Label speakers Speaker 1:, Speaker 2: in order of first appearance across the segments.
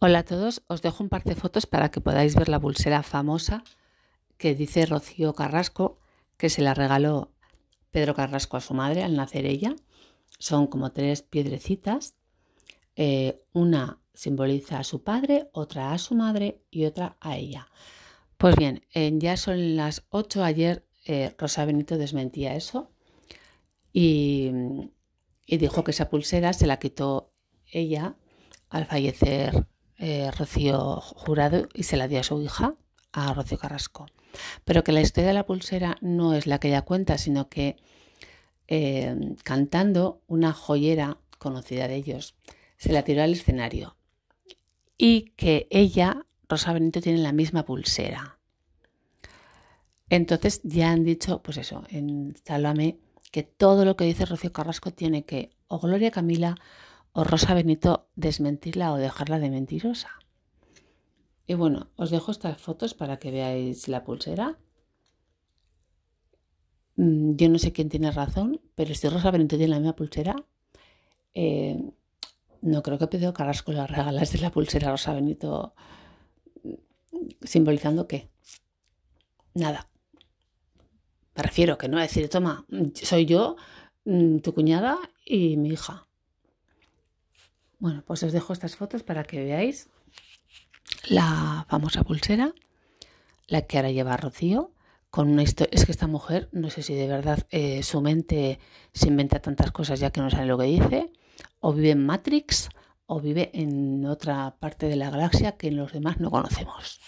Speaker 1: Hola a todos, os dejo un par de fotos para que podáis ver la pulsera famosa que dice Rocío Carrasco, que se la regaló Pedro Carrasco a su madre al nacer ella. Son como tres piedrecitas. Eh, una simboliza a su padre, otra a su madre y otra a ella. Pues bien, ya son las 8 ayer, eh, Rosa Benito desmentía eso y dijo que esa pulsera se la quitó ella al fallecer eh, Rocío Jurado y se la dio a su hija, a Rocío Carrasco. Pero que la historia de la pulsera no es la que ella cuenta, sino que eh, cantando una joyera conocida de ellos, se la tiró al escenario y que ella, Rosa Benito, tiene la misma pulsera. Entonces ya han dicho, pues eso, en Salame, que todo lo que dice Rocío Carrasco tiene que o Gloria Camila o Rosa Benito desmentirla o dejarla de mentirosa. Y bueno, os dejo estas fotos para que veáis la pulsera. Mm, yo no sé quién tiene razón, pero si Rosa Benito tiene la misma pulsera, eh, no creo que caras con las regalas de la pulsera Rosa Benito mm, simbolizando qué. Nada. Prefiero que no decir, toma, soy yo, mm, tu cuñada y mi hija. Bueno, pues os dejo estas fotos para que veáis la famosa pulsera, la que ahora lleva Rocío. Con una es que esta mujer, no sé si de verdad eh, su mente se inventa tantas cosas ya que no sabe lo que dice, o vive en Matrix, o vive en otra parte de la galaxia que los demás no conocemos.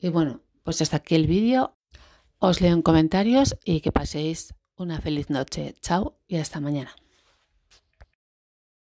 Speaker 1: Y bueno, pues hasta aquí el vídeo. Os leo en comentarios y que paséis una feliz noche. Chao y hasta mañana.